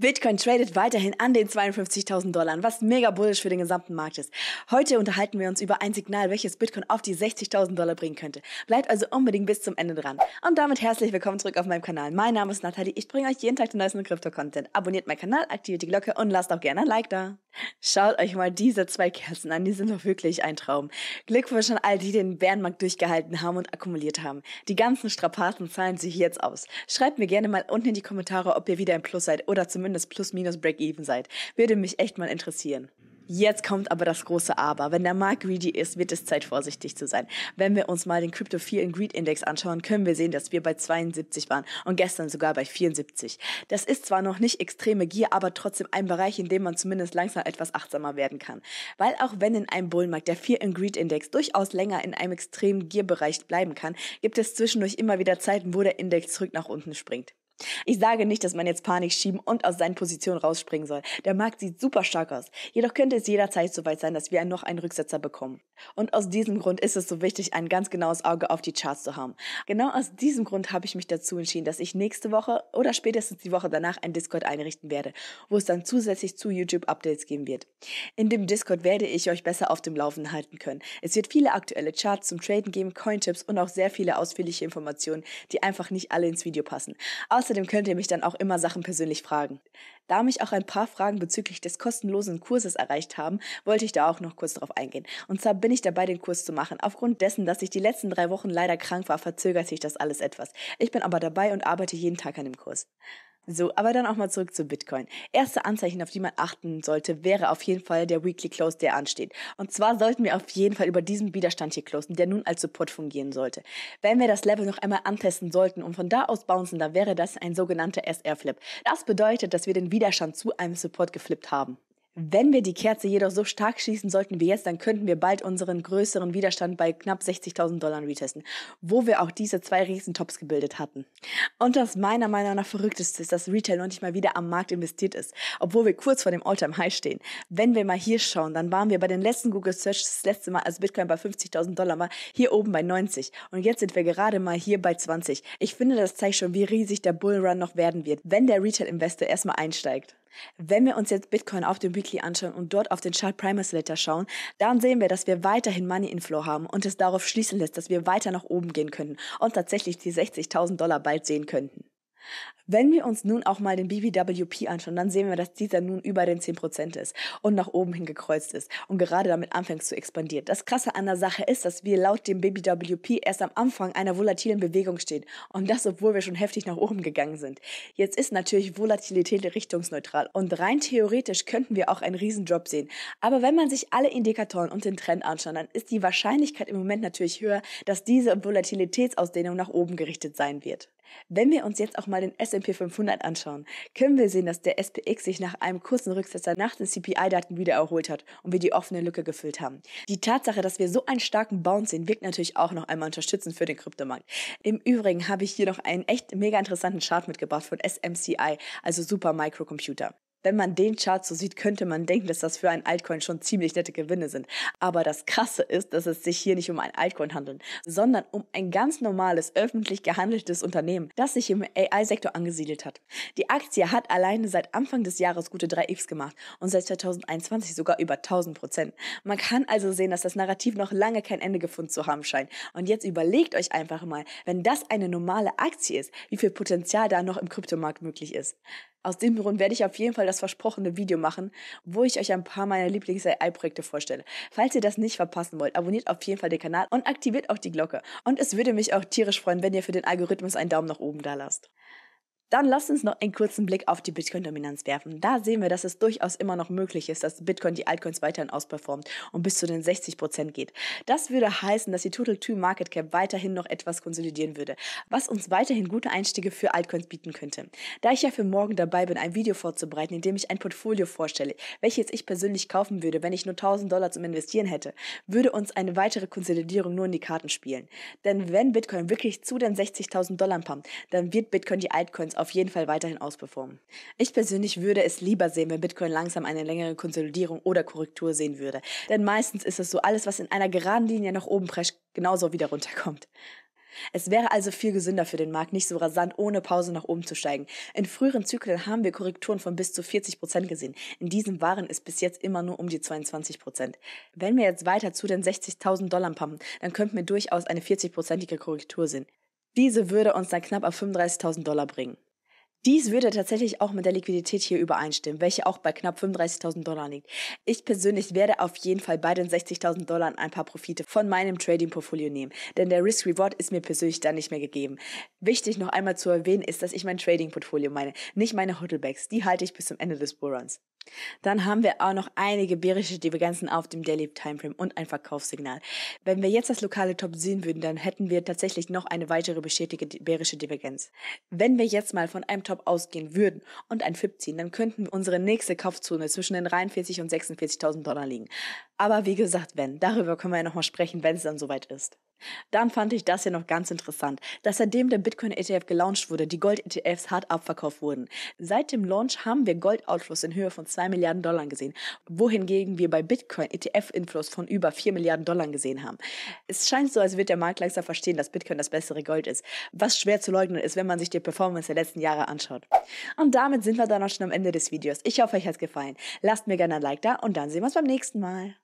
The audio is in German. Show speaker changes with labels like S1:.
S1: Bitcoin tradet weiterhin an den 52.000 Dollar, was mega bullisch für den gesamten Markt ist. Heute unterhalten wir uns über ein Signal, welches Bitcoin auf die 60.000 Dollar bringen könnte. Bleibt also unbedingt bis zum Ende dran. Und damit herzlich willkommen zurück auf meinem Kanal. Mein Name ist Nathalie, ich bringe euch jeden Tag den neuesten Krypto-Content. Abonniert meinen Kanal, aktiviert die Glocke und lasst auch gerne ein Like da. Schaut euch mal diese zwei Kerzen an, die sind doch wirklich ein Traum. Glückwunsch an all die, die den Bärenmarkt durchgehalten haben und akkumuliert haben. Die ganzen Strapazen zahlen sich jetzt aus. Schreibt mir gerne mal unten in die Kommentare, ob ihr wieder im Plus seid oder zumindest zumindest plus minus Break-Even seid. Würde mich echt mal interessieren. Jetzt kommt aber das große Aber. Wenn der Markt greedy ist, wird es Zeit, vorsichtig zu sein. Wenn wir uns mal den Crypto Fear and Greed Index anschauen, können wir sehen, dass wir bei 72 waren und gestern sogar bei 74. Das ist zwar noch nicht extreme Gier, aber trotzdem ein Bereich, in dem man zumindest langsam etwas achtsamer werden kann. Weil auch wenn in einem Bullenmarkt der Fear and Greed Index durchaus länger in einem extremen Gierbereich bleiben kann, gibt es zwischendurch immer wieder Zeiten, wo der Index zurück nach unten springt. Ich sage nicht, dass man jetzt Panik schieben und aus seinen Positionen rausspringen soll. Der Markt sieht super stark aus. Jedoch könnte es jederzeit soweit sein, dass wir noch einen Rücksetzer bekommen. Und aus diesem Grund ist es so wichtig, ein ganz genaues Auge auf die Charts zu haben. Genau aus diesem Grund habe ich mich dazu entschieden, dass ich nächste Woche oder spätestens die Woche danach ein Discord einrichten werde, wo es dann zusätzlich zu YouTube Updates geben wird. In dem Discord werde ich euch besser auf dem Laufen halten können. Es wird viele aktuelle Charts zum Traden geben, Cointips und auch sehr viele ausführliche Informationen, die einfach nicht alle ins Video passen. Außer Außerdem könnt ihr mich dann auch immer Sachen persönlich fragen. Da mich auch ein paar Fragen bezüglich des kostenlosen Kurses erreicht haben, wollte ich da auch noch kurz drauf eingehen. Und zwar bin ich dabei, den Kurs zu machen. Aufgrund dessen, dass ich die letzten drei Wochen leider krank war, verzögert sich das alles etwas. Ich bin aber dabei und arbeite jeden Tag an dem Kurs. So, aber dann auch mal zurück zu Bitcoin. Erste Anzeichen, auf die man achten sollte, wäre auf jeden Fall der Weekly Close, der ansteht. Und zwar sollten wir auf jeden Fall über diesen Widerstand hier closen, der nun als Support fungieren sollte. Wenn wir das Level noch einmal antesten sollten und von da aus bouncen, dann wäre das ein sogenannter SR-Flip. Das bedeutet, dass wir den Widerstand zu einem Support geflippt haben. Wenn wir die Kerze jedoch so stark schießen sollten wie jetzt, dann könnten wir bald unseren größeren Widerstand bei knapp 60.000 Dollar retesten, wo wir auch diese zwei Riesentops gebildet hatten. Und das meiner Meinung nach verrückteste ist, dass Retail noch nicht mal wieder am Markt investiert ist, obwohl wir kurz vor dem Alltime high stehen. Wenn wir mal hier schauen, dann waren wir bei den letzten Google Searches das letzte Mal, als Bitcoin bei 50.000 Dollar war, hier oben bei 90. Und jetzt sind wir gerade mal hier bei 20. Ich finde, das zeigt schon, wie riesig der Bullrun noch werden wird, wenn der Retail-Investor erstmal einsteigt. Wenn wir uns jetzt Bitcoin auf dem Weekly anschauen und dort auf den Chart Primus Letter schauen, dann sehen wir, dass wir weiterhin Money Inflow haben und es darauf schließen lässt, dass wir weiter nach oben gehen können und tatsächlich die 60.000 Dollar bald sehen könnten. Wenn wir uns nun auch mal den BBWP anschauen, dann sehen wir, dass dieser nun über den 10% ist und nach oben hin gekreuzt ist und gerade damit anfängt zu expandieren. Das Krasse an der Sache ist, dass wir laut dem BBWP erst am Anfang einer volatilen Bewegung stehen und das, obwohl wir schon heftig nach oben gegangen sind. Jetzt ist natürlich Volatilität richtungsneutral und rein theoretisch könnten wir auch einen Riesendrop sehen. Aber wenn man sich alle Indikatoren und den Trend anschaut, dann ist die Wahrscheinlichkeit im Moment natürlich höher, dass diese Volatilitätsausdehnung nach oben gerichtet sein wird. Wenn wir uns jetzt auch mal den S&P 500 anschauen, können wir sehen, dass der SPX sich nach einem kurzen Rücksetzer nach den CPI-Daten wieder erholt hat und wir die offene Lücke gefüllt haben. Die Tatsache, dass wir so einen starken Bounce sehen, wirkt natürlich auch noch einmal unterstützend für den Kryptomarkt. Im Übrigen habe ich hier noch einen echt mega interessanten Chart mitgebracht von SMCI, also Super Microcomputer. Wenn man den Chart so sieht, könnte man denken, dass das für einen Altcoin schon ziemlich nette Gewinne sind. Aber das Krasse ist, dass es sich hier nicht um einen Altcoin handelt, sondern um ein ganz normales, öffentlich gehandeltes Unternehmen, das sich im AI-Sektor angesiedelt hat. Die Aktie hat alleine seit Anfang des Jahres gute 3x gemacht und seit 2021 sogar über 1000 Prozent. Man kann also sehen, dass das Narrativ noch lange kein Ende gefunden zu haben scheint. Und jetzt überlegt euch einfach mal, wenn das eine normale Aktie ist, wie viel Potenzial da noch im Kryptomarkt möglich ist. Aus dem Grund werde ich auf jeden Fall das versprochene Video machen, wo ich euch ein paar meiner Lieblings-AI-Projekte vorstelle. Falls ihr das nicht verpassen wollt, abonniert auf jeden Fall den Kanal und aktiviert auch die Glocke. Und es würde mich auch tierisch freuen, wenn ihr für den Algorithmus einen Daumen nach oben da lasst. Dann lasst uns noch einen kurzen Blick auf die Bitcoin-Dominanz werfen. Da sehen wir, dass es durchaus immer noch möglich ist, dass Bitcoin die Altcoins weiterhin ausperformt und bis zu den 60% Prozent geht. Das würde heißen, dass die Total 2 Market Cap weiterhin noch etwas konsolidieren würde, was uns weiterhin gute Einstiege für Altcoins bieten könnte. Da ich ja für morgen dabei bin, ein Video vorzubereiten, in dem ich ein Portfolio vorstelle, welches ich persönlich kaufen würde, wenn ich nur 1000 Dollar zum Investieren hätte, würde uns eine weitere Konsolidierung nur in die Karten spielen. Denn wenn Bitcoin wirklich zu den 60.000 Dollar pumpt, dann wird Bitcoin die Altcoins auf jeden Fall weiterhin ausperformen. Ich persönlich würde es lieber sehen, wenn Bitcoin langsam eine längere Konsolidierung oder Korrektur sehen würde. Denn meistens ist es so, alles, was in einer geraden Linie nach oben prescht, genauso wieder runterkommt. Es wäre also viel gesünder für den Markt, nicht so rasant ohne Pause nach oben zu steigen. In früheren Zyklen haben wir Korrekturen von bis zu 40 Prozent gesehen. In diesem waren es bis jetzt immer nur um die 22 Prozent. Wenn wir jetzt weiter zu den 60.000 Dollar pumpen, dann könnten wir durchaus eine 40-prozentige Korrektur sehen. Diese würde uns dann knapp auf 35.000 Dollar bringen. Dies würde tatsächlich auch mit der Liquidität hier übereinstimmen, welche auch bei knapp 35.000 Dollar liegt. Ich persönlich werde auf jeden Fall bei den 60.000 Dollar ein paar Profite von meinem Trading-Portfolio nehmen, denn der Risk-Reward ist mir persönlich dann nicht mehr gegeben. Wichtig noch einmal zu erwähnen ist, dass ich mein Trading-Portfolio meine, nicht meine Huddlebacks. Die halte ich bis zum Ende des Bullruns. Dann haben wir auch noch einige bärische Divergenzen auf dem Daily Timeframe und ein Verkaufssignal. Wenn wir jetzt das lokale Top sehen würden, dann hätten wir tatsächlich noch eine weitere bestätigte bärische Divergenz. Wenn wir jetzt mal von einem Top Laptop ausgehen würden und ein FIP ziehen, dann könnten unsere nächste Kaufzone zwischen den 43.000 und 46.000 Dollar liegen. Aber wie gesagt, wenn, darüber können wir ja nochmal sprechen, wenn es dann soweit ist. Dann fand ich das ja noch ganz interessant, dass seitdem der Bitcoin-ETF gelauncht wurde, die Gold-ETFs hart abverkauft wurden. Seit dem Launch haben wir Gold-Outflows in Höhe von 2 Milliarden Dollar gesehen, wohingegen wir bei Bitcoin ETF-Inflows von über 4 Milliarden Dollar gesehen haben. Es scheint so, als wird der Markt langsam verstehen, dass Bitcoin das bessere Gold ist, was schwer zu leugnen ist, wenn man sich die Performance der letzten Jahre anschaut. Und damit sind wir dann auch schon am Ende des Videos. Ich hoffe, euch hat es gefallen. Lasst mir gerne ein Like da und dann sehen wir uns beim nächsten Mal.